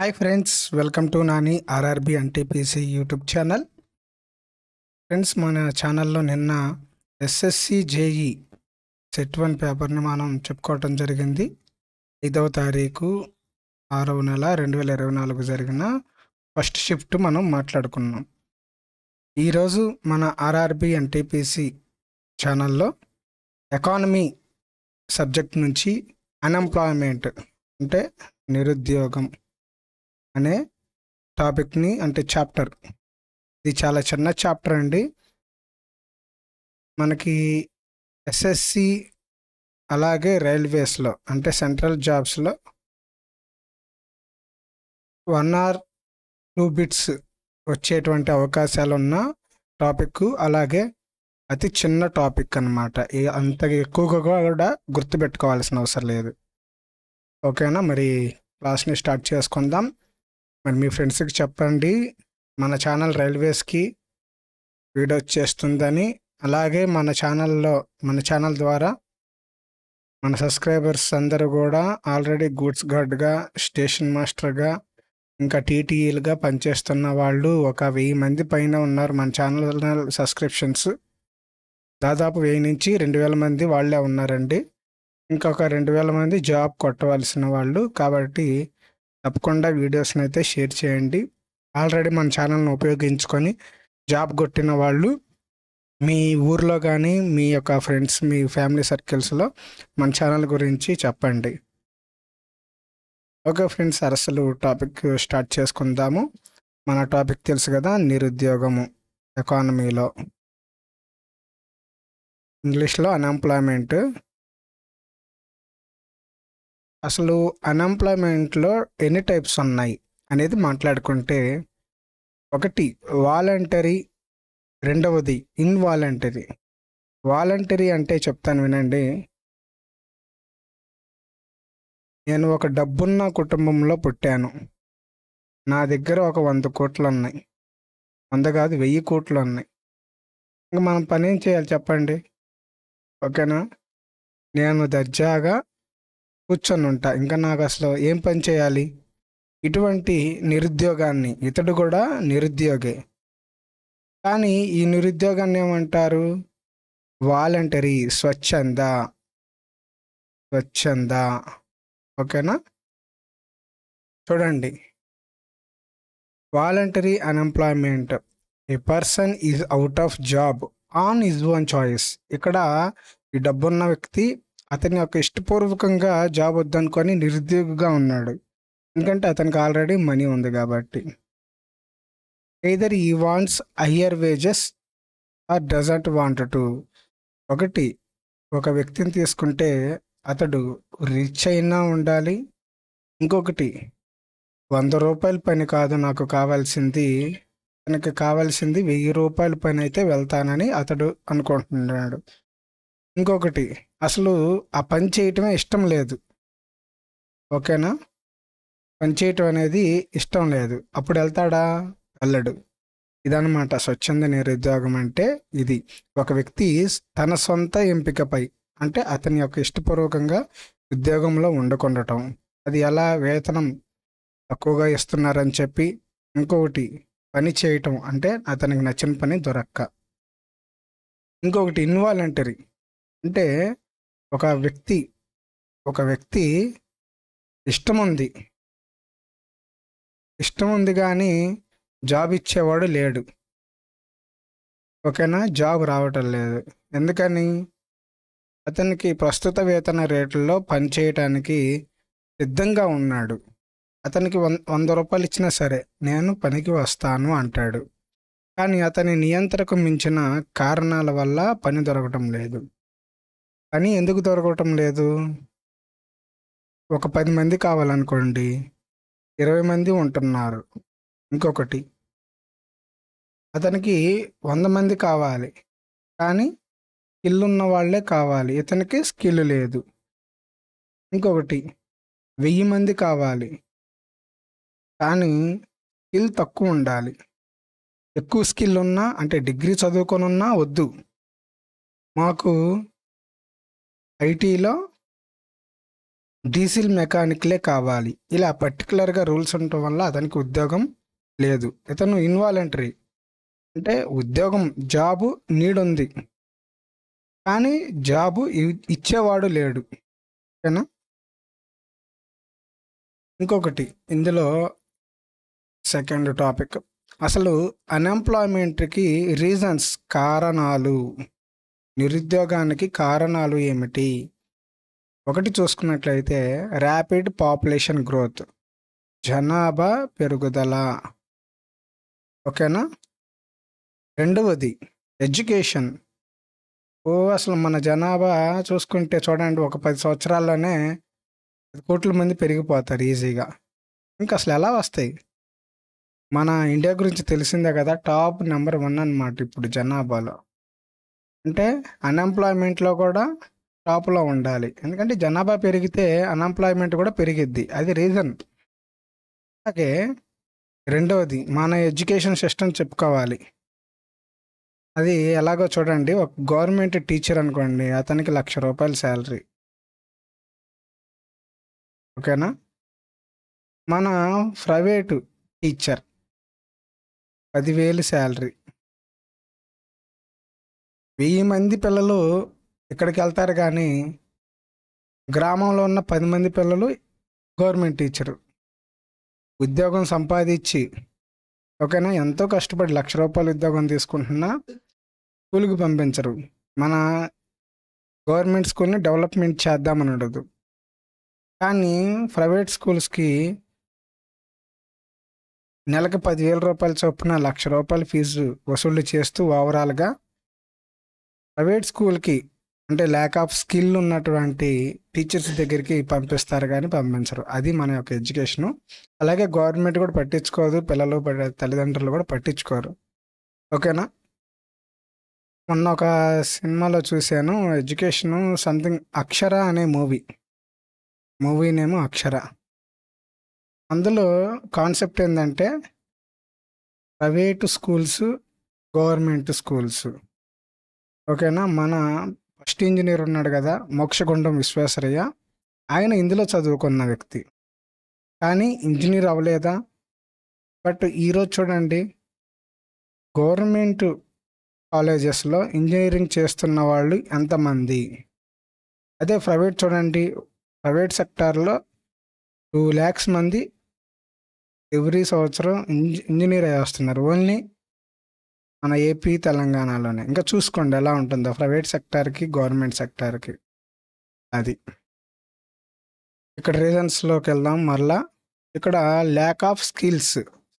Hi friends welcome to Nani RRB NTPC YouTube channel friends మన ఛానల్లో నిన్న ఎస్ఎస్సి జేఈ సెట్ వన్ పేపర్ని మనం చెప్పుకోవటం జరిగింది ఐదవ తారీఖు ఆరవ నెల రెండు వేల ఇరవై నాలుగు జరిగిన ఫస్ట్ షిఫ్ట్ మనం మాట్లాడుకున్నాం ఈరోజు మన ఆర్ఆర్బి ఎన్టీపీసీ ఛానల్లో ఎకానమీ సబ్జెక్ట్ నుంచి అన్ఎంప్లాయ్మెంట్ అంటే నిరుద్యోగం అనే టాపిక్ని అంటే చాప్టర్ ఇది చాలా చిన్న చాప్టర్ అండి మనకి ఎస్ఎస్సి అలాగే రైల్వేస్లో అంటే సెంట్రల్ జాబ్స్లో వన్ ఆర్ టూ బిట్స్ వచ్చేటువంటి అవకాశాలు ఉన్న టాపిక్ అలాగే అతి చిన్న టాపిక్ అనమాట అంత ఎక్కువగా కూడా గుర్తుపెట్టుకోవాల్సిన అవసరం లేదు ఓకేనా మరి క్లాస్ని స్టార్ట్ చేసుకుందాం మరి మీ ఫ్రెండ్స్కి చెప్పండి మన ఛానల్ రైల్వేస్కి వీడియో చేస్తుందని అలాగే మన ఛానల్లో మన ఛానల్ ద్వారా మన సబ్స్క్రైబర్స్ అందరూ కూడా ఆల్రెడీ గూడ్స్ గార్డ్గా స్టేషన్ మాస్టర్గా ఇంకా టీటీఈలుగా పనిచేస్తున్న వాళ్ళు ఒక వెయ్యి మంది పైన ఉన్నారు మన ఛానల్ సబ్స్క్రిప్షన్స్ దాదాపు వెయ్యి నుంచి రెండు వేల మంది వాళ్ళే ఉన్నారండి ఇంకొక రెండు వేల మంది జాబ్ కొట్టవలసిన వాళ్ళు కాబట్టి తప్పకుండా వీడియోస్ని అయితే షేర్ చేయండి ఆల్రెడీ మన ఛానల్ని ఉపయోగించుకొని జాబ్ కొట్టిన వాళ్ళు మీ ఊర్లో కానీ మీ యొక్క ఫ్రెండ్స్ మీ ఫ్యామిలీ సర్కిల్స్లో మన ఛానల్ గురించి చెప్పండి ఓకే ఫ్రెండ్స్ అరసలు టాపిక్ స్టార్ట్ చేసుకుందాము మన టాపిక్ తెలుసు కదా నిరుద్యోగము ఎకానమీలో ఇంగ్లీష్లో అన్ఎంప్లాయ్మెంట్ అసలు అన్ఎంప్లాయ్మెంట్లో ఎన్ని టైప్స్ ఉన్నాయి అనేది మాట్లాడుకుంటే ఒకటి వాలంటరీ రెండవది ఇన్వాలంటరీ వాలంటరీ అంటే చెప్తాను వినండి నేను ఒక డబ్బున్న కుటుంబంలో పుట్టాను నా దగ్గర ఒక వంద కోట్లు ఉన్నాయి వంద కాదు వెయ్యి కోట్లు ఉన్నాయి ఇంకా మనం పని ఏం చేయాలి చెప్పండి ఓకేనా నేను దర్జాగా కూర్చొని ఉంటా ఇంకా నాకు అసలు ఏం పని చేయాలి ఇటువంటి నిరుద్యోగాన్ని ఇతడు కూడా నిరుద్యోగే కానీ ఈ నిరుద్యోగాన్ని ఏమంటారు వాలంటరీ స్వచ్ఛంద స్వచ్ఛంద ఓకేనా చూడండి voluntary unemployment a person is out of job on his own choice ఇక్కడ ఈ డబ్బున్న వ్యక్తి అతని ఒక ఇష్టపూర్వకంగా జాబ్ వద్దనుకొని నిరుద్యోగిగా ఉన్నాడు ఎందుకంటే అతనికి ఆల్రెడీ మనీ ఉంది కాబట్టి either he wants higher wages or doesn't want to ఒకటి ఒక వ్యక్తిని తీసుకుంటే అతడు రిచ్ అయినా ఉండాలి ఇంకొకటి వంద రూపాయల పని కాదు నాకు కావాల్సింది తనకి కావాల్సింది వెయ్యి రూపాయల పని అయితే వెళ్తానని అతడు అనుకుంటున్నాడు ఇంకొకటి అసలు ఆ పని చేయటమే ఇష్టం లేదు ఓకేనా పని చేయటం అనేది ఇష్టం లేదు అప్పుడు వెళ్తాడా వెళ్ళడు ఇదనమాట స్వచ్ఛంద నిరుద్యోగం అంటే ఇది ఒక వ్యక్తి తన సొంత ఎంపికపై అంటే అతని యొక్క ఇష్టపూర్వకంగా ఉద్యోగంలో ఉండకుండటం అది ఎలా వేతనం తక్కువగా ఇస్తున్నారని చెప్పి ఇంకొకటి పని చేయటం అంటే అతనికి నచ్చిన పని దొరక్క ఇంకొకటి ఇన్వాలంటరీ అంటే ఒక వ్యక్తి ఒక వ్యక్తి ఇష్టం ఉంది ఇష్టం ఉంది కానీ జాబ్ ఇచ్చేవాడు లేడు ఓకేనా జాబ్ రావటం లేదు ఎందుకని అతనికి ప్రస్తుత వేతన రేట్లలో పనిచేయటానికి సిద్ధంగా ఉన్నాడు అతనికి వం వంద రూపాయలు ఇచ్చినా సరే నేను పనికి వస్తాను అంటాడు కానీ అతని నియంత్రకు మించిన కారణాల వల్ల పని దొరకటం లేదు కానీ ఎందుకు దొరకటం లేదు ఒక పది మంది కావాలనుకోండి ఇరవై మంది ఉంటున్నారు ఇంకొకటి అతనికి వంద మంది కావాలి కానీ స్కిల్ ఉన్న వాళ్ళే కావాలి ఇతనికి స్కిల్ లేదు ఇంకొకటి వెయ్యి మంది కావాలి కానీ స్కిల్ తక్కువ ఉండాలి ఎక్కువ స్కిల్ ఉన్నా అంటే డిగ్రీ చదువుకొని ఉన్నా వద్దు మాకు ఐటీలో డీజిల్ మెకానిక్లే కావాలి ఇలా పర్టికులర్గా రూల్స్ ఉండటం వల్ల అతనికి ఉద్యోగం లేదు ఇతను ఇన్వాలంటరీ అంటే ఉద్యోగం జాబు ఉంది కానీ జాబు ఇచ్చేవాడు లేడు ఓకేనా ఇంకొకటి ఇందులో సెకండ్ టాపిక్ అసలు అన్ఎంప్లాయ్మెంట్కి రీజన్స్ కారణాలు నిరుద్యోగానికి కారణాలు ఏమిటి ఒకటి చూసుకున్నట్లయితే ర్యాపిడ్ పాపులేషన్ గ్రోత్ జనాభా పెరుగుదల ఓకేనా రెండవది ఎడ్యుకేషన్ ఓ అసలు మన జనాభా చూసుకుంటే చూడండి ఒక పది సంవత్సరాల్లోనే కోట్ల మంది పెరిగిపోతారు ఈజీగా ఇంకా అసలు ఎలా వస్తాయి మన ఇండియా గురించి తెలిసిందే కదా టాప్ నెంబర్ వన్ అనమాట ఇప్పుడు జనాభాలో అంటే అన్ఎంప్లాయ్మెంట్లో కూడా టాప్లో ఉండాలి ఎందుకంటే జనాభా పెరిగితే అన్ఎంప్లాయ్మెంట్ కూడా పెరిగిద్ది అది రీజన్ అలాగే రెండవది మన ఎడ్యుకేషన్ సిస్టమ్ చెప్పుకోవాలి అది ఎలాగో చూడండి ఒక గవర్నమెంట్ టీచర్ అనుకోండి అతనికి లక్ష రూపాయల శాలరీ ఓకేనా మన ప్రైవేటు టీచర్ పదివేలు శాలరీ వెయ్యి మంది పిల్లలు ఇక్కడికి వెళ్తారు కానీ గ్రామంలో ఉన్న పది మంది పిల్లలు గవర్నమెంట్ టీచరు ఉద్యోగం సంపాదించి ఓకేనా ఎంతో కష్టపడి లక్ష రూపాయలు ఉద్యోగం తీసుకుంటున్నా స్కూల్కి పంపించరు మన గవర్నమెంట్ స్కూల్ని డెవలప్మెంట్ చేద్దామని ఉండదు కానీ ప్రైవేట్ స్కూల్స్కి నెలకు పదివేల రూపాయల చొప్పున లక్ష రూపాయల ఫీజు వసూళ్లు చేస్తూ ఓవరాల్గా ప్రైవేట్ స్కూల్కి అంటే ల్యాక్ ఆఫ్ స్కిల్ ఉన్నటువంటి టీచర్స్ దగ్గరికి పంపిస్తారు కానీ పంపించరు అది మన యొక్క ఎడ్యుకేషను అలాగే గవర్నమెంట్ కూడా పట్టించుకోదు పిల్లలు తల్లిదండ్రులు కూడా పట్టించుకోరు ఓకేనా మొన్న ఒక సినిమాలో చూశాను ఎడ్యుకేషను సంథింగ్ అక్షర అనే మూవీ మూవీ నేమో అక్షర అందులో కాన్సెప్ట్ ఏంటంటే ప్రైవేటు స్కూల్స్ గవర్నమెంట్ స్కూల్స్ ఓకేనా మన ఫస్ట్ ఇంజనీర్ ఉన్నాడు కదా మోక్షగుండం విశ్వేశ్వరయ్య ఆయన ఇందులో చదువుకున్న వ్యక్తి కానీ ఇంజనీర్ అవ్వలేదా బట్ ఈరోజు చూడండి గవర్నమెంట్ కాలేజెస్లో ఇంజనీరింగ్ చేస్తున్న వాళ్ళు ఎంతమంది అదే ప్రైవేట్ చూడండి ప్రైవేట్ సెక్టార్లో టూ ల్యాక్స్ మంది ఎవ్రీ సంవత్సరం ఇంజనీర్ అయ్యి వస్తున్నారు ఓన్లీ మన ఏపీ తెలంగాణలోనే ఇంకా చూసుకోండి ఎలా ఉంటుందో ప్రైవేట్ సెక్టార్కి గవర్నమెంట్ సెక్టార్కి అది ఇక్కడ రీజన్స్లోకి వెళ్దాం మరలా ఇక్కడ ల్యాక్ ఆఫ్ స్కిల్స్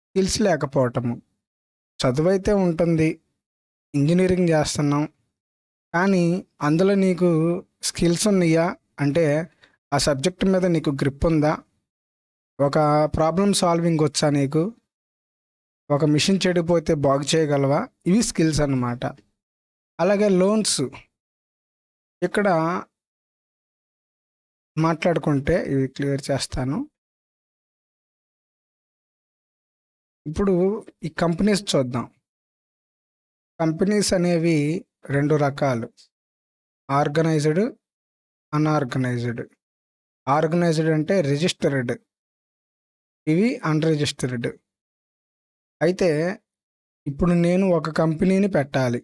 స్కిల్స్ లేకపోవటము చదువు అయితే ఉంటుంది ఇంజనీరింగ్ చేస్తున్నాం కానీ అందులో నీకు స్కిల్స్ ఉన్నాయా అంటే ఆ సబ్జెక్ట్ మీద నీకు గ్రిప్ ఉందా ఒక ప్రాబ్లం సాల్వింగ్ వచ్చా నీకు ఒక మిషన్ చెడిపోతే బాగు చేయగలవా ఇవి స్కిల్స్ అన్నమాట అలాగే లోన్స్ ఇక్కడ మాట్లాడుకుంటే ఇవి క్లియర్ చేస్తాను ఇప్పుడు ఈ కంపెనీస్ చూద్దాం కంపెనీస్ అనేవి రెండు రకాలు ఆర్గనైజ్డ్ అన్ఆర్గనైజ్డ్ ఆర్గనైజ్డ్ అంటే రిజిస్టర్డ్ ఇవి అన్రిజిస్టర్డ్ అయితే ఇప్పుడు నేను ఒక కంపెనీని పెట్టాలి.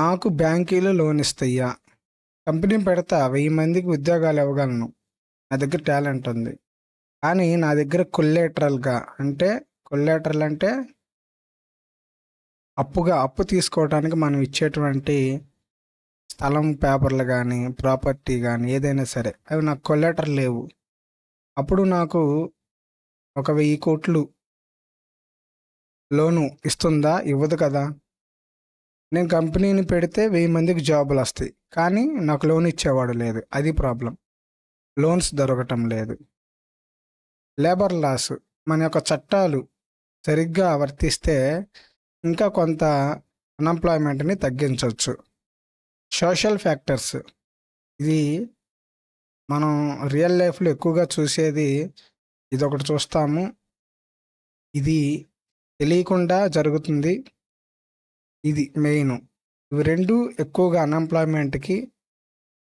నాకు బ్యాంకీలు ఇస్తాయా కంపెనీ పెడతా వెయ్యి మందికి ఉద్యోగాలు ఇవ్వగలను నా దగ్గర టాలెంట్ ఉంది. కానీ నా దగ్గర కొల్లేటరల్‌గా అంటే కొల్లేటరల్ అంటే... అప్పుగా అప్పు తీసుకోవటానికి మనం ఇచ్చేటువంటి స్థలం పేపర్‌లు కానీ ప్రాపర్టీ కానీ ఏదైనా సరే అవి నాకు కొల్లేటరల్ లేవు. అప్పుడు నాకు ఒక వెయ్యి కోట్లు లోను ఇస్తుందా ఇవ్వదు కదా నేను కంపెనీని పెడితే వెయ్యి మందికి జాబులు వస్తాయి కానీ నాకు లోన్ ఇచ్చేవాడు లేదు అది ప్రాబ్లం లోన్స్ దొరకటం లేదు లేబర్ లాస్ మన యొక్క చట్టాలు సరిగ్గా వర్తిస్తే ఇంకా కొంత అన్ఎంప్లాయ్మెంట్ని తగ్గించవచ్చు సోషల్ ఫ్యాక్టర్స్ ఇది మనం రియల్ లైఫ్లో ఎక్కువగా చూసేది ఇదొకటి చూస్తాము ఇది తెలియకుండా జరుగుతుంది ఇది మెయిన్ ఇవి రెండు ఎక్కువగా అన్ఎంప్లాయ్మెంట్కి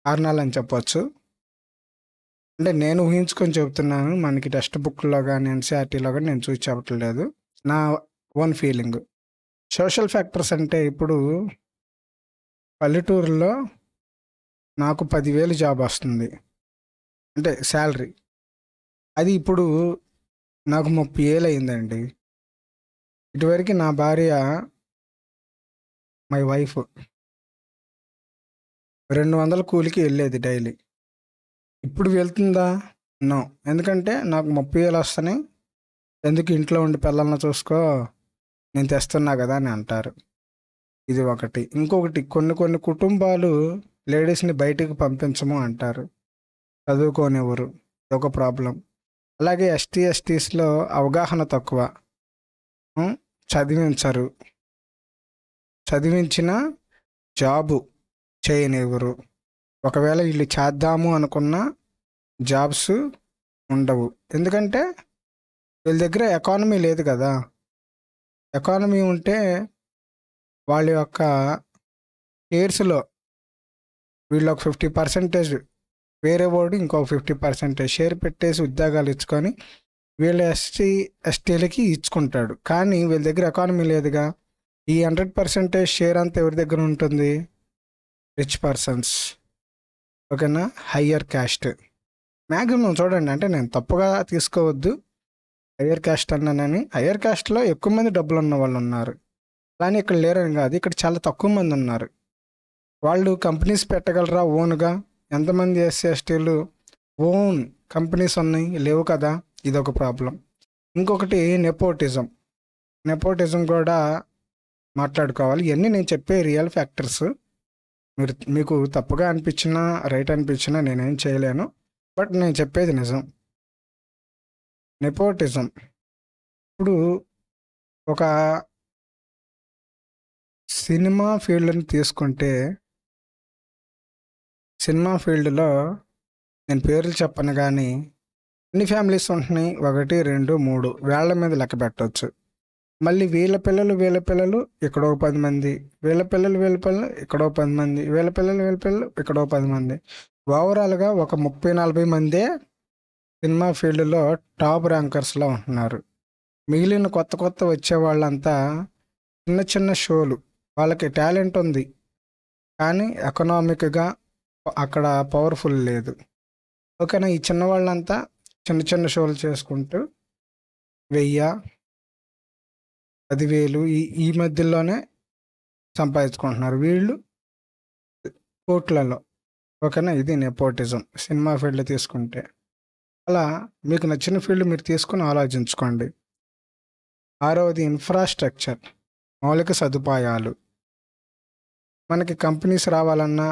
కారణాలని చెప్పవచ్చు అంటే నేను ఊహించుకొని చెబుతున్నాను మనకి టెక్స్ట్ బుక్లో కానీ ఎన్సీఆర్టీలో కానీ నేను చూసి చెప్పట్లేదు నా ఓన్ ఫీలింగ్ సోషల్ ఫ్యాక్టర్స్ అంటే ఇప్పుడు పల్లెటూరులో నాకు పదివేలు జాబ్ వస్తుంది అంటే శాలరీ అది ఇప్పుడు నాకు ముప్పై వేలు అయిందండి ఇటువరకు నా భార్య మై వైఫ్ రెండు వందల కూలికి వెళ్ళేది డైలీ ఇప్పుడు వెళ్తుందా నో ఎందుకంటే నాకు ముప్పై వేలు వస్తున్నాయి ఎందుకు ఇంట్లో ఉండి పిల్లల్ని చూసుకో నేను తెస్తున్నా కదా అని అంటారు ఇది ఒకటి ఇంకొకటి కొన్ని కొన్ని కుటుంబాలు లేడీస్ని బయటికి పంపించము అంటారు చదువుకోనివ్వరు ఒక ప్రాబ్లం అలాగే ఎస్టీ ఎస్టీస్లో అవగాహన తక్కువ చదివించరు చదివించిన జాబు చేయనివ్వరు ఒకవేళ వీళ్ళు చేద్దాము అనుకున్న జాబ్స్ ఉండవు ఎందుకంటే వీళ్ళ దగ్గర ఎకానమీ లేదు కదా ఎకానమీ ఉంటే వాళ్ళ యొక్క షేర్స్లో వీళ్ళొక ఒక ఫిఫ్టీ పర్సెంటేజ్ వేరే వాడు ఇంకొక ఫిఫ్టీ పర్సెంటేజ్ షేర్ పెట్టేసి ఉద్యోగాలు ఇచ్చుకొని వీళ్ళు ఎస్టీ ఎస్టీలకి ఇచ్చుకుంటాడు కానీ వీళ్ళ దగ్గర ఎకానమీ లేదుగా ఈ హండ్రెడ్ పర్సెంటేజ్ షేర్ అంతా ఎవరి దగ్గర ఉంటుంది రిచ్ పర్సన్స్ ఓకేనా హయ్యర్ క్యాస్ట్ మ్యాక్సిమం చూడండి అంటే నేను తప్పుగా తీసుకోవద్దు హయ్యర్ క్యాస్ట్ అన్నానని హయ్యర్ క్యాస్ట్లో ఎక్కువ మంది డబ్బులు ఉన్న వాళ్ళు ఉన్నారు కానీ ఇక్కడ లేరని కాదు ఇక్కడ చాలా తక్కువ మంది ఉన్నారు వాళ్ళు కంపెనీస్ పెట్టగలరా ఓన్గా ఎంతమంది ఎస్సీ ఎస్టీలు ఓన్ కంపెనీస్ ఉన్నాయి లేవు కదా ఇదొక ప్రాబ్లం ఇంకొకటి నెపోటిజం నెపోటిజం కూడా మాట్లాడుకోవాలి ఇవన్నీ నేను చెప్పే రియల్ ఫ్యాక్టర్స్ మీరు మీకు తప్పుగా అనిపించినా రైట్ అనిపించినా నేనేం చేయలేను బట్ నేను చెప్పేది నిజం నెపోటిజం ఇప్పుడు ఒక సినిమా ఫీల్డ్ని తీసుకుంటే సినిమా ఫీల్డ్లో నేను పేర్లు చెప్పను కానీ ఎన్ని ఫ్యామిలీస్ ఉంటున్నాయి ఒకటి రెండు మూడు వేళ్ల మీద లెక్క పెట్టవచ్చు మళ్ళీ వీళ్ళ పిల్లలు వీళ్ళ పిల్లలు ఇక్కడో పది మంది వీళ్ళ పిల్లలు వీళ్ళ పిల్లలు ఇక్కడో పది మంది వీళ్ళ పిల్లలు వీళ్ళ పిల్లలు ఇక్కడో పది మంది ఓవరాల్గా ఒక ముప్పై నలభై మందే సినిమా ఫీల్డ్లో టాప్ ర్యాంకర్స్లో ఉంటున్నారు మిగిలిన కొత్త కొత్త వచ్చే వాళ్ళంతా చిన్న చిన్న షోలు వాళ్ళకి టాలెంట్ ఉంది కానీ ఎకనామిక్గా అక్కడ పవర్ఫుల్ లేదు ఓకేనా ఈ చిన్న వాళ్ళంతా చిన్న చిన్న షోలు చేసుకుంటూ వెయ్య పదివేలు ఈ ఈ మధ్యలోనే సంపాదించుకుంటున్నారు వీళ్ళు కోట్లలో ఓకేనా ఇది నెపోటిజం సినిమా ఫీల్డ్ తీసుకుంటే అలా మీకు నచ్చిన ఫీల్డ్ మీరు తీసుకుని ఆలోచించుకోండి ఆరవది ఇన్ఫ్రాస్ట్రక్చర్ మౌలిక సదుపాయాలు మనకి కంపెనీస్ రావాలన్నా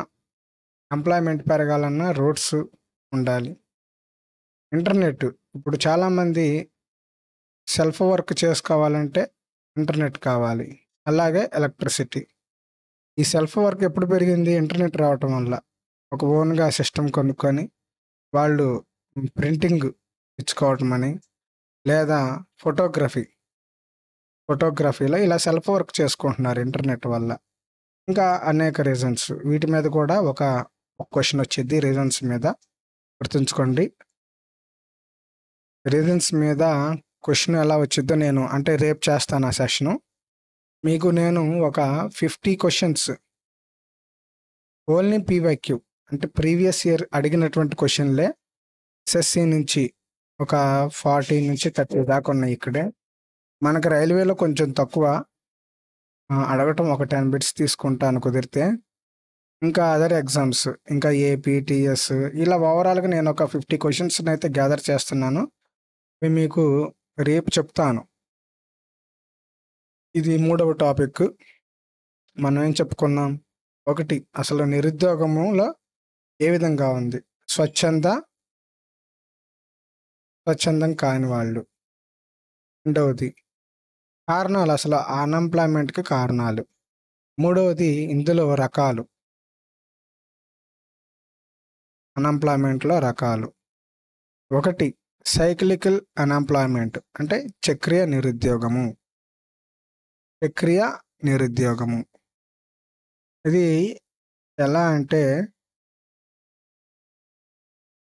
ఎంప్లాయ్మెంట్ పెరగాలన్నా రోడ్స్ ఉండాలి ఇంటర్నెట్ ఇప్పుడు చాలామంది సెల్ఫ్ వర్క్ చేసుకోవాలంటే ఇంటర్నెట్ కావాలి అలాగే ఎలక్ట్రిసిటీ ఈ సెల్ఫ్ వర్క్ ఎప్పుడు పెరిగింది ఇంటర్నెట్ రావటం వల్ల ఒక ఓన్గా సిస్టమ్ కొనుక్కొని వాళ్ళు ప్రింటింగ్ ఇచ్చుకోవటం అని లేదా ఫోటోగ్రఫీ ఫోటోగ్రఫీలో ఇలా సెల్ఫ్ వర్క్ చేసుకుంటున్నారు ఇంటర్నెట్ వల్ల ఇంకా అనేక రీజన్స్ వీటి మీద కూడా ఒక క్వశ్చన్ వచ్చింది రీజన్స్ మీద గుర్తుంచుకోండి రీజన్స్ మీద క్వశ్చన్ ఎలా వచ్చిద్దో నేను అంటే రేపు చేస్తాను ఆ సెషను మీకు నేను ఒక ఫిఫ్టీ క్వశ్చన్స్ ఓన్లీ పీవైక్యూ అంటే ప్రీవియస్ ఇయర్ అడిగినటువంటి క్వశ్చన్లే ఎస్ఎస్సి నుంచి ఒక ఫార్టీ నుంచి థర్టీ దాకా ఉన్నాయి ఇక్కడే మనకు రైల్వేలో కొంచెం తక్కువ అడగటం ఒక టెన్ బిట్స్ తీసుకుంటాను కుదిరితే ఇంకా అదర్ ఎగ్జామ్స్ ఇంకా ఏపీటీఎస్ ఇలా ఓవరాల్గా నేను ఒక ఫిఫ్టీ క్వశ్చన్స్ అయితే గ్యాదర్ చేస్తున్నాను మేము మీకు రేపు చెప్తాను ఇది మూడవ టాపిక్ మనం ఏం చెప్పుకున్నాం ఒకటి అసలు నిరుద్యోగంలో ఏ విధంగా ఉంది స్వచ్ఛంద స్వచ్ఛందం కాని వాళ్ళు రెండవది కారణాలు అసలు అన్ఎంప్లాయ్మెంట్కి కారణాలు మూడవది ఇందులో రకాలు అన్ఎంప్లాయ్మెంట్లో రకాలు ఒకటి సైక్లికల్ అన్ఎంప్లాయ్మెంట్ అంటే చక్రియ నిరుద్యోగము చక్రియ నిరుద్యోగము ఇది ఎలా అంటే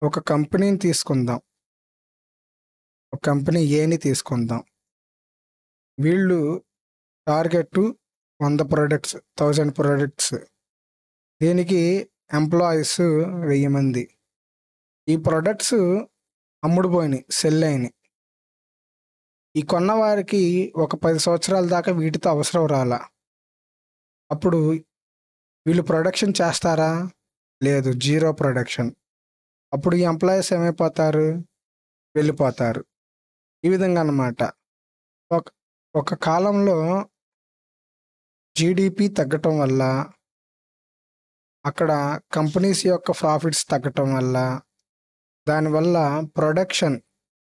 ఒక కంపెనీని తీసుకుందాం ఒక కంపెనీ ఏని తీసుకుందాం వీళ్ళు టార్గెట్ వంద ప్రోడక్ట్స్ థౌజండ్ ప్రోడక్ట్స్ దీనికి ఎంప్లాయీస్ వెయ్యి మంది ఈ ప్రొడక్ట్స్ అమ్ముడు పోయినాయి సెల్ అయినాయి ఈ కొన్నవారికి ఒక పది సంవత్సరాల దాకా వీటితో అవసరం రాలా అప్పుడు వీళ్ళు ప్రొడక్షన్ చేస్తారా లేదు జీరో ప్రొడక్షన్ అప్పుడు ఈ ఎంప్లాయీస్ ఏమైపోతారు వెళ్ళిపోతారు ఈ విధంగా అన్నమాట ఒక ఒక కాలంలో జీడిపి తగ్గటం వల్ల అక్కడ కంపెనీస్ యొక్క ప్రాఫిట్స్ తగ్గటం వల్ల దానివల్ల ప్రొడక్షన్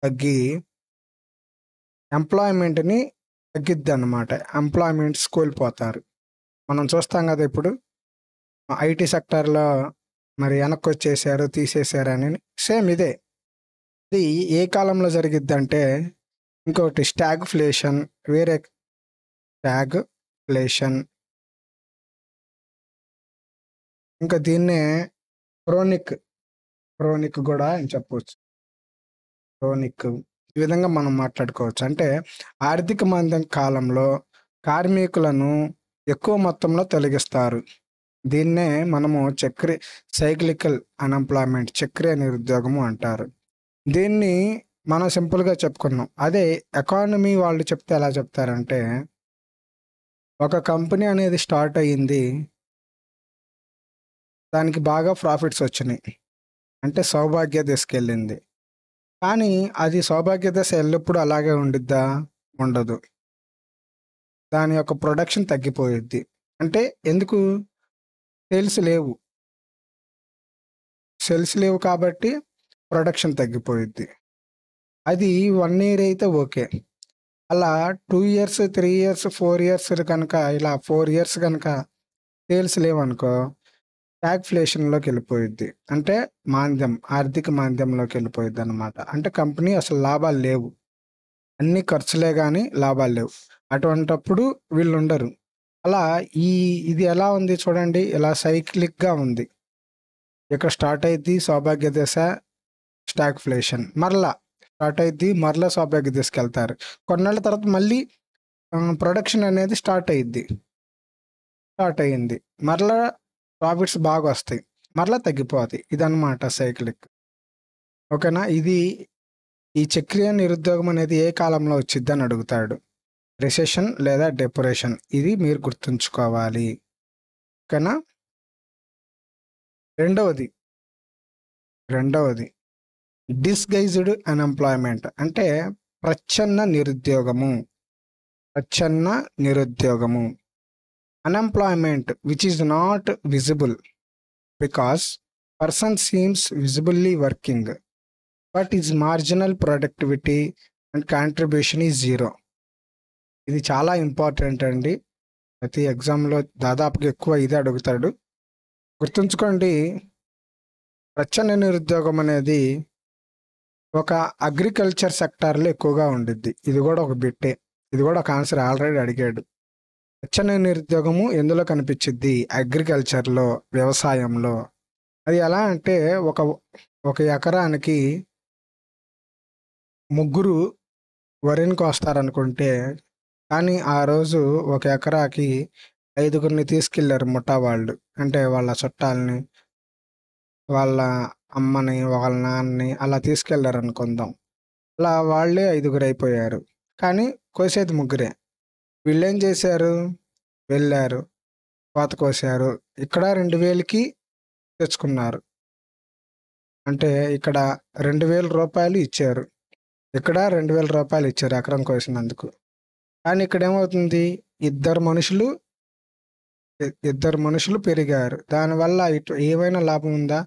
తగ్గి ఎంప్లాయ్మెంట్ని తగ్గిద్ది అనమాట ఎంప్లాయ్మెంట్స్ కోల్పోతారు మనం చూస్తాం కదా ఇప్పుడు ఐటీ సెక్టర్లో మరి వెనక్కి వచ్చేసారు తీసేశారని సేమ్ ఇదే ఇది ఏ కాలంలో జరిగిద్దంటే ఇంకోటి ఫ్లేషన్ వేరే స్టాగ్ ఫ్లేషన్ ఇంకా దీన్నే క్రోనిక్ క్రోనిక్ కూడా అని చెప్పవచ్చు క్రోనిక్ ఈ విధంగా మనం మాట్లాడుకోవచ్చు అంటే ఆర్థిక మందం కాలంలో కార్మికులను ఎక్కువ మొత్తంలో తొలగిస్తారు దీన్నే మనము చక్రి సైక్లికల్ అన్ఎంప్లాయ్మెంట్ చక్రియ నిరుద్యోగము అంటారు దీన్ని మనం సింపుల్గా చెప్పుకున్నాం అదే ఎకానమీ వాళ్ళు చెప్తే ఎలా చెప్తారంటే ఒక కంపెనీ అనేది స్టార్ట్ అయ్యింది దానికి బాగా ప్రాఫిట్స్ వచ్చినాయి అంటే సౌభాగ్య దశకెళ్ళింది. కానీ అది సౌభాగ్య దశ ఎల్లప్పుడూ అలాగే ఉండిద్దా? ఉండదు. దాని యొక్క ప్రొడక్షన్ తగ్గిపోయిద్ది. అంటే ఎందుకు? సేల్స్ లేవు. సేల్స్ లేవు కాబట్టి ప్రొడక్షన్ తగ్గిపోయిద్ది. అది వన్ ఇయర్ అయితే ఓకే. అలా two years, three years, four years కనుక ఇలా ఫోర్ ఇయర్స్ కనుక సేల్స్ లేవనుకో స్టాగ్ఫ్లేషన్లోకి వెళ్ళిపోయిద్ది అంటే మాంద్యం ఆర్థిక మాంద్యంలోకి వెళ్ళిపోయిద్ది అనమాట అంటే కంపెనీ అసలు లాభాలు లేవు అన్ని ఖర్చులే కానీ లాభాలు లేవు అటువంటప్పుడు వీళ్ళు ఉండరు అలా ఈ ఇది ఎలా ఉంది చూడండి ఇలా సైక్లిక్గా ఉంది ఇక స్టార్ట్ అయింది సౌభాగ్య దశ స్టాగ్ఫ్లేషన్ మరలా స్టార్ట్ అయింది మరలా సౌభాగ్య దశకి వెళ్తారు కొన్నాళ్ళ తర్వాత మళ్ళీ ప్రొడక్షన్ అనేది స్టార్ట్ అయ్యిద్ది స్టార్ట్ అయ్యింది మరలా ప్రాఫిట్స్ బాగా వస్తాయి మరలా తగ్గిపోతుంది ఇదన్నమాట సైక్లిక్ ఓకేనా ఇది ఈ చక్రీయ నిరుద్యోగం అనేది ఏ కాలంలో అని అడుగుతాడు రిసెషన్ లేదా డెపరేషన్ ఇది మీరు గుర్తుంచుకోవాలి ఓకేనా రెండవది రెండవది డిస్గైజ్డ్ అన్ఎంప్లాయ్మెంట్ అంటే ప్రచ్ఛన్న నిరుద్యోగము ప్రచ్ఛన్న నిరుద్యోగము unemployment which is not visible because person seems visibly working but his marginal productivity and contribution is zero ఇది చాలా ఇంపార్టెంట్ అండి ప్రతి ఎగ్జామ్లో దాదాపుగా ఎక్కువ ఇది అడుగుతాడు గుర్తుంచుకోండి ప్రచ్ఛన్న నిరుద్యోగం అనేది ఒక అగ్రికల్చర్ సెక్టార్లో ఎక్కువగా ఉండిద్ది ఇది కూడా ఒక బిట్టే ఇది కూడా ఒక ఆన్సర్ ఆల్రెడీ అడిగాడు స్వచ్ఛ నిరుద్యోగము ఎందులో కనిపించింది అగ్రికల్చర్లో వ్యవసాయంలో అది ఎలా అంటే ఒక ఒక ఎకరానికి ముగ్గురు వరిని కోస్తారనుకుంటే కానీ ఆ రోజు ఒక ఎకరాకి ఐదుగురిని తీసుకెళ్లారు ముఠా వాళ్ళు అంటే వాళ్ళ చుట్టాలని వాళ్ళ అమ్మని వాళ్ళ నాన్నని అలా తీసుకెళ్ళారు అనుకుందాం అలా వాళ్ళే ఐదుగురు అయిపోయారు కానీ కోసేది ముగ్గురే వీళ్ళేం చేశారు వెళ్ళారు కోత కోసారు ఇక్కడ రెండు వేలకి తెచ్చుకున్నారు అంటే ఇక్కడ రెండు వేల రూపాయలు ఇచ్చారు ఇక్కడ రెండు వేల రూపాయలు ఇచ్చారు ఎకరం కోసినందుకు కానీ ఇక్కడ ఏమవుతుంది ఇద్దరు మనుషులు ఇద్దరు మనుషులు పెరిగారు దానివల్ల ఇటు ఏమైనా లాభం ఉందా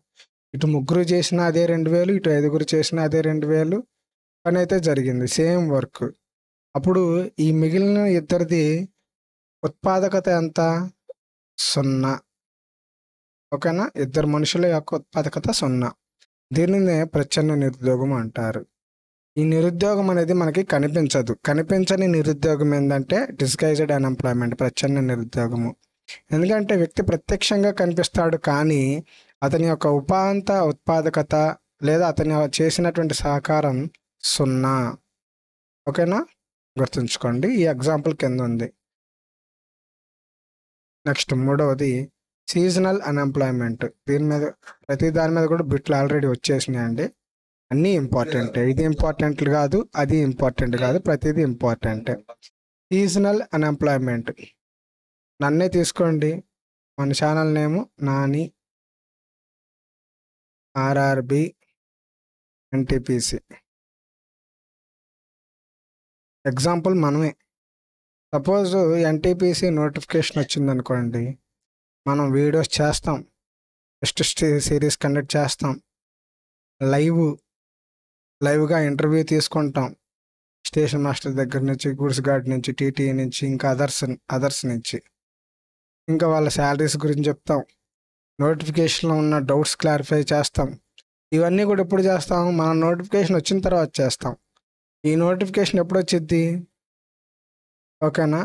ఇటు ముగ్గురు చేసిన అదే రెండు వేలు ఇటు ఐదుగురు చేసిన అదే రెండు వేలు పని అయితే జరిగింది సేమ్ వర్క్ అప్పుడు ఈ మిగిలిన ఇద్దరిది ఉత్పాదకత ఎంత సున్నా ఓకేనా ఇద్దరు మనుషుల యొక్క ఉత్పాదకత సున్నా దీనినే ప్రచ్ఛన్న నిరుద్యోగం అంటారు ఈ నిరుద్యోగం అనేది మనకి కనిపించదు కనిపించని నిరుద్యోగం ఏంటంటే డిస్గైజెడ్ అన్ఎంప్లాయ్మెంట్ ప్రచ్ఛన్న నిరుద్యోగము ఎందుకంటే వ్యక్తి ప్రత్యక్షంగా కనిపిస్తాడు కానీ అతని యొక్క ఉపాంత ఉత్పాదకత లేదా అతని చేసినటువంటి సహకారం సున్నా ఓకేనా గుర్తుంచుకోండి ఈ ఎగ్జాంపుల్ కింద ఉంది నెక్స్ట్ మూడవది సీజనల్ అన్ఎంప్లాయ్మెంట్ దీని మీద ప్రతి దాని మీద కూడా బిట్లు ఆల్రెడీ వచ్చేసినాయండి అన్నీ ఇంపార్టెంట్ ఇది ఇంపార్టెంట్ కాదు అది ఇంపార్టెంట్ కాదు ప్రతిదీ ఇంపార్టెంట్ సీజనల్ అన్ఎంప్లాయ్మెంట్ నన్నే తీసుకోండి మన ఛానల్ నేము నాని ఆర్ఆర్బి ఎన్టీపీసీ ఎగ్జాంపుల్ మనమే సపోజ్ ఎన్టీపీసీ నోటిఫికేషన్ వచ్చింది అనుకోండి మనం వీడియోస్ చేస్తాం టెస్ట్ సిరీస్ కండక్ట్ చేస్తాం లైవ్ లైవ్గా ఇంటర్వ్యూ తీసుకుంటాం స్టేషన్ మాస్టర్ దగ్గర నుంచి గూడ్స్ గార్డ్ నుంచి టీటీ నుంచి ఇంకా అదర్స్ అదర్స్ నుంచి ఇంకా వాళ్ళ శాలరీస్ గురించి చెప్తాం నోటిఫికేషన్లో ఉన్న డౌట్స్ క్లారిఫై చేస్తాం ఇవన్నీ కూడా ఎప్పుడు చేస్తాం మన నోటిఫికేషన్ వచ్చిన తర్వాత చేస్తాం ఈ నోటిఫికేషన్ ఎప్పుడు వచ్చింది ఓకేనా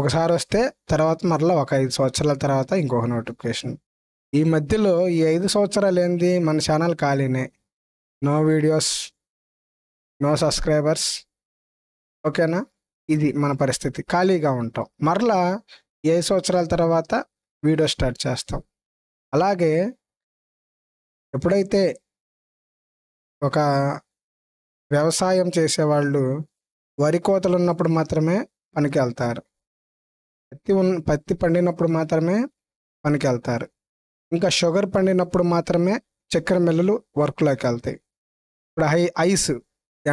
ఒకసారి వస్తే తర్వాత మరలా ఒక ఐదు సంవత్సరాల తర్వాత ఇంకొక నోటిఫికేషన్ ఈ మధ్యలో ఈ ఐదు సంవత్సరాలు ఏంది మన ఛానల్ ఖాళీనే నో వీడియోస్ నో సబ్స్క్రైబర్స్ ఓకేనా ఇది మన పరిస్థితి ఖాళీగా ఉంటాం మరలా ఏడు సంవత్సరాల తర్వాత వీడియో స్టార్ట్ చేస్తాం అలాగే ఎప్పుడైతే ఒక వ్యవసాయం చేసేవాళ్ళు వరి కోతలు ఉన్నప్పుడు మాత్రమే పనికి వెళ్తారు పత్తి ఉన్న పత్తి పండినప్పుడు మాత్రమే పనికి వెళ్తారు ఇంకా షుగర్ పండినప్పుడు మాత్రమే చక్కెర మిల్లులు వర్క్లోకి వెళ్తాయి ఇప్పుడు హై ఐస్